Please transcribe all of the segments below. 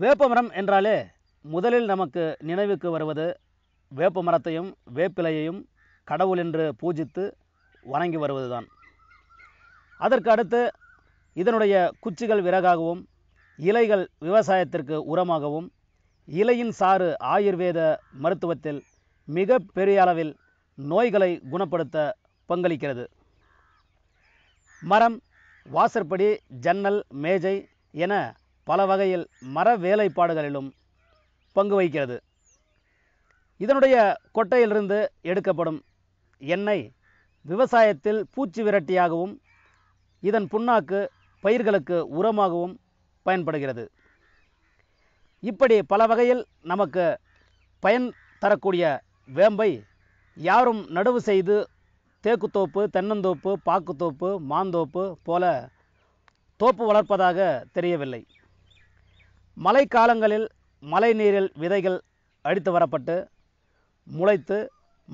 வேப்பமரம் என்றாலே முதலில் நமக்கு நினைவுக்கு வருவது வேப்ப மரத்தையும் வேப்பிலையையும் கடவுள் என்று பூஜித்து வணங்கி வருவது தான் அதற்கு அடுத்து இதனுடைய குச்சிகள் விறகாகவும் இலைகள் விவசாயத்திற்கு உரமாகவும் இலையின் சாறு ஆயுர்வேத மருத்துவத்தில் மிக பெரிய அளவில் நோய்களை குணப்படுத்த பங்களிக்கிறது மரம் வாசற்படி ஜன்னல் மேஜை என பல வகையில் மர வேலைப்பாடுகளிலும் பங்கு வகிக்கிறது இதனுடைய கொட்டையிலிருந்து எடுக்கப்படும் எண்ணெய் விவசாயத்தில் பூச்சி விரட்டியாகவும் இதன் புண்ணாக்கு பயிர்களுக்கு உரமாகவும் பயன்படுகிறது இப்படி பல வகையில் நமக்கு பயன் தரக்கூடிய வேம்பை யாரும் நடுவு செய்து தேக்குத்தோப்பு தென்னந்தோப்பு பாக்குத்தோப்பு மாந்தோப்பு போல தோப்பு வளர்ப்பதாக தெரியவில்லை மழைக்காலங்களில் மழை நீரில் விதைகள் அடித்து வரப்பட்டு முளைத்து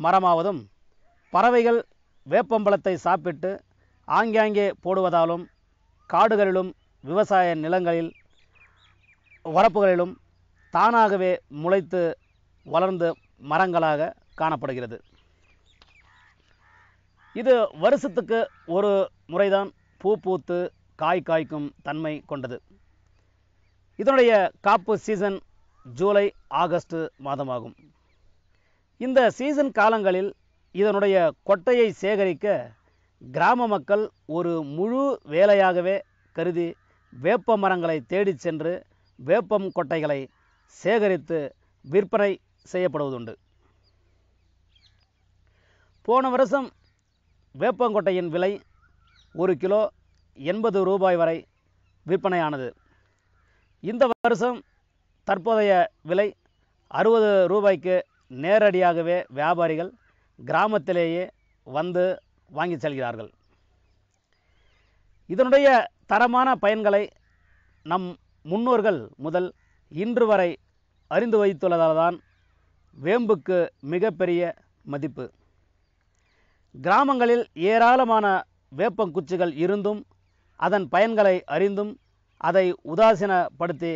மரமாவதும் பறவைகள் வேப்பம்பழத்தை சாப்பிட்டு ஆங்காங்கே போடுவதாலும் காடுகளிலும் விவசாய நிலங்களில் வரப்புகளிலும் தானாகவே முளைத்து வளர்ந்து மரங்களாக காணப்படுகிறது இது வருஷத்துக்கு ஒரு முறைதான் பூ பூத்து காய் காய்க்கும் தன்மை கொண்டது இதனுடைய காப்பு சீசன் ஜூலை ஆகஸ்ட் மாதமாகும் இந்த சீசன் காலங்களில் இதனுடைய கொட்டையை சேகரிக்க கிராம மக்கள் ஒரு முழு வேலையாகவே கருதி வேப்ப மரங்களை தேடி சென்று வேப்பம் கொட்டைகளை சேகரித்து விற்பனை செய்யப்படுவதுண்டு போன வருஷம் வேப்பங்கொட்டையின் விலை ஒரு கிலோ எண்பது ரூபாய் வரை விற்பனையானது இந்த வருஷம் தற்போதைய விலை அறுபது ரூபாய்க்கு நேரடியாகவே வியாபாரிகள் கிராமத்திலேயே வந்து வாங்கி செல்கிறார்கள் இதனுடைய தரமான பயன்களை நம் முன்னோர்கள் முதல் இன்று வரை அறிந்து வைத்துள்ளதால் தான் வேம்புக்கு மிகப்பெரிய மதிப்பு கிராமங்களில் ஏராளமான வேப்பங்குச்சிகள் இருந்தும் அதன் பயன்களை அறிந்தும் அதை உதாசீனப்படுத்தி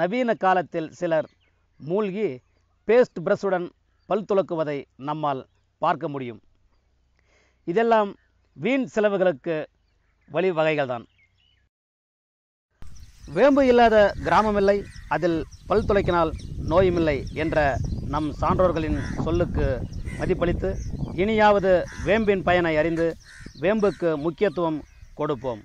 நவீன காலத்தில் சிலர் மூழ்கி பேஸ்ட் பிரஷுடன் பல் துலக்குவதை நம்மால் பார்க்க முடியும் இதெல்லாம் வீண் செலவுகளுக்கு வழிவகைகள் தான் வேம்பு இல்லாத கிராமமில்லை அதில் பல் துளைக்கினால் நோயும் இல்லை என்ற நம் சான்றோர்களின் சொல்லுக்கு மதிப்பளித்து இனியாவது வேம்பின் பயனை அறிந்து வேம்புக்கு முக்கியத்துவம் கொடுப்போம்